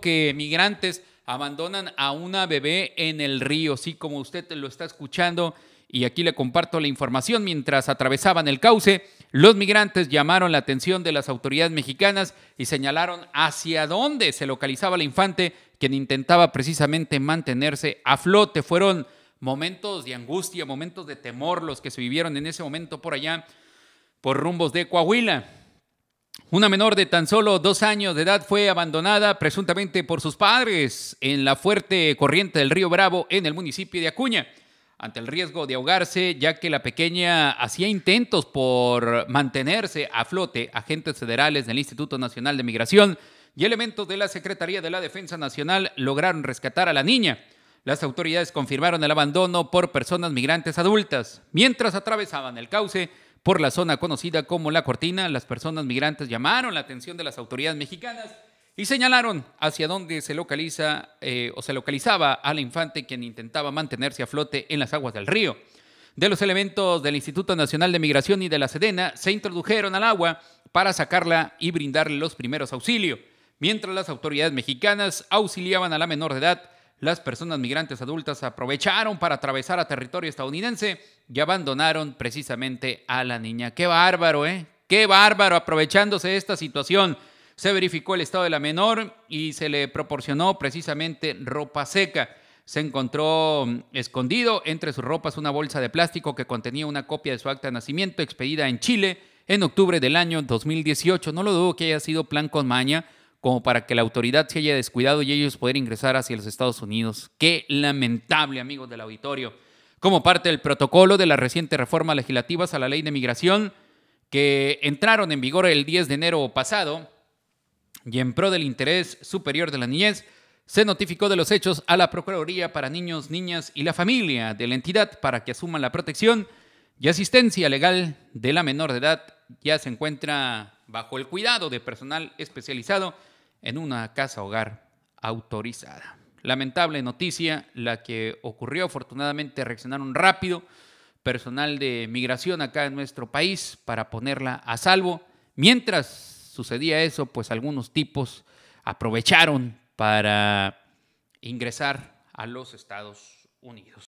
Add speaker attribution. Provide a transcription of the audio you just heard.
Speaker 1: que migrantes abandonan a una bebé en el río, sí, como usted lo está escuchando. Y aquí le comparto la información. Mientras atravesaban el cauce, los migrantes llamaron la atención de las autoridades mexicanas y señalaron hacia dónde se localizaba la infante, quien intentaba precisamente mantenerse a flote. Fueron momentos de angustia, momentos de temor los que se vivieron en ese momento por allá, por rumbos de Coahuila. Una menor de tan solo dos años de edad fue abandonada presuntamente por sus padres en la fuerte corriente del río Bravo en el municipio de Acuña, ante el riesgo de ahogarse, ya que la pequeña hacía intentos por mantenerse a flote. Agentes federales del Instituto Nacional de Migración y elementos de la Secretaría de la Defensa Nacional lograron rescatar a la niña. Las autoridades confirmaron el abandono por personas migrantes adultas. Mientras atravesaban el cauce, por la zona conocida como La Cortina, las personas migrantes llamaron la atención de las autoridades mexicanas y señalaron hacia dónde se localiza eh, o se localizaba al infante quien intentaba mantenerse a flote en las aguas del río. De los elementos del Instituto Nacional de Migración y de la Sedena se introdujeron al agua para sacarla y brindarle los primeros auxilios, mientras las autoridades mexicanas auxiliaban a la menor de edad las personas migrantes adultas aprovecharon para atravesar a territorio estadounidense y abandonaron precisamente a la niña. Qué bárbaro, ¿eh? Qué bárbaro, aprovechándose de esta situación. Se verificó el estado de la menor y se le proporcionó precisamente ropa seca. Se encontró mm, escondido entre sus ropas una bolsa de plástico que contenía una copia de su acta de nacimiento expedida en Chile en octubre del año 2018. No lo dudo que haya sido plan con maña como para que la autoridad se haya descuidado y ellos poder ingresar hacia los Estados Unidos. Qué lamentable, amigos del auditorio. Como parte del protocolo de las recientes reformas legislativas a la ley de migración que entraron en vigor el 10 de enero pasado y en pro del interés superior de la niñez, se notificó de los hechos a la Procuraduría para Niños, Niñas y la Familia de la entidad para que asuman la protección y asistencia legal de la menor de edad. Ya se encuentra bajo el cuidado de personal especializado en una casa hogar autorizada. Lamentable noticia, la que ocurrió, afortunadamente reaccionaron rápido personal de migración acá en nuestro país para ponerla a salvo. Mientras sucedía eso, pues algunos tipos aprovecharon para ingresar a los Estados Unidos.